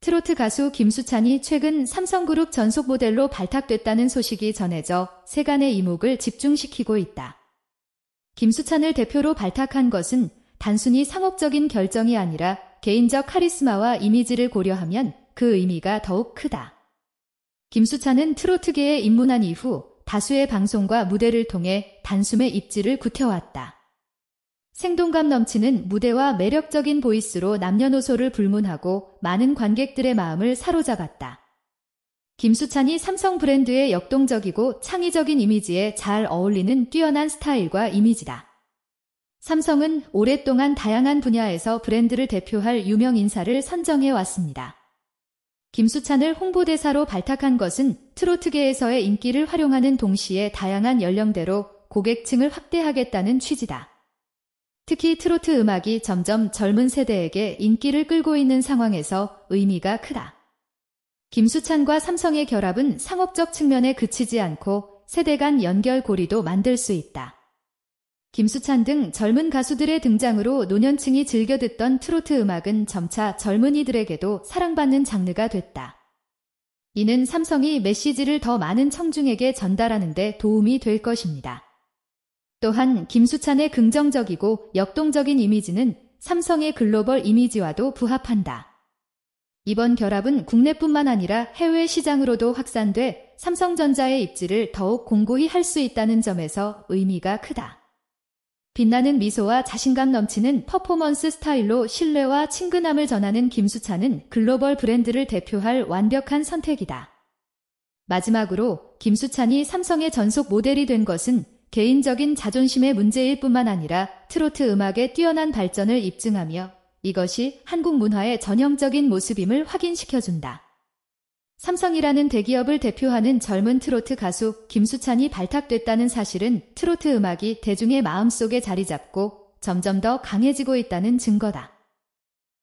트로트 가수 김수찬이 최근 삼성그룹 전속 모델로 발탁됐다는 소식이 전해져 세간의 이목을 집중시키고 있다. 김수찬을 대표로 발탁한 것은 단순히 상업적인 결정이 아니라 개인적 카리스마와 이미지를 고려하면 그 의미가 더욱 크다. 김수찬은 트로트계에 입문한 이후 다수의 방송과 무대를 통해 단숨에 입지를 굳혀왔다. 생동감 넘치는 무대와 매력적인 보이스로 남녀노소를 불문하고 많은 관객들의 마음을 사로잡았다. 김수찬이 삼성 브랜드의 역동적이고 창의적인 이미지에 잘 어울리는 뛰어난 스타일과 이미지다. 삼성은 오랫동안 다양한 분야에서 브랜드를 대표할 유명 인사를 선정해 왔습니다. 김수찬을 홍보대사로 발탁한 것은 트로트계에서의 인기를 활용하는 동시에 다양한 연령대로 고객층을 확대하겠다는 취지다. 특히 트로트 음악이 점점 젊은 세대에게 인기를 끌고 있는 상황에서 의미가 크다. 김수찬과 삼성의 결합은 상업적 측면에 그치지 않고 세대 간 연결고리도 만들 수 있다. 김수찬 등 젊은 가수들의 등장으로 노년층이 즐겨 듣던 트로트 음악은 점차 젊은이들에게도 사랑받는 장르가 됐다. 이는 삼성이 메시지를 더 많은 청중에게 전달하는 데 도움이 될 것입니다. 또한 김수찬의 긍정적이고 역동적인 이미지는 삼성의 글로벌 이미지와도 부합한다. 이번 결합은 국내뿐만 아니라 해외 시장으로도 확산돼 삼성전자의 입지를 더욱 공고히 할 수 있다는 점에서 의미가 크다. 빛나는 미소와 자신감 넘치는 퍼포먼스 스타일로 신뢰와 친근함을 전하는 김수찬은 글로벌 브랜드를 대표할 완벽한 선택이다. 마지막으로 김수찬이 삼성의 전속 모델이 된 것은 개인적인 자존심의 문제일 뿐만 아니라 트로트 음악의 뛰어난 발전을 입증하며 이것이 한국 문화의 전형적인 모습임을 확인시켜준다. 삼성이라는 대기업을 대표하는 젊은 트로트 가수 김수찬이 발탁됐다는 사실은 트로트 음악이 대중의 마음속에 자리 잡고 점점 더 강해지고 있다는 증거다.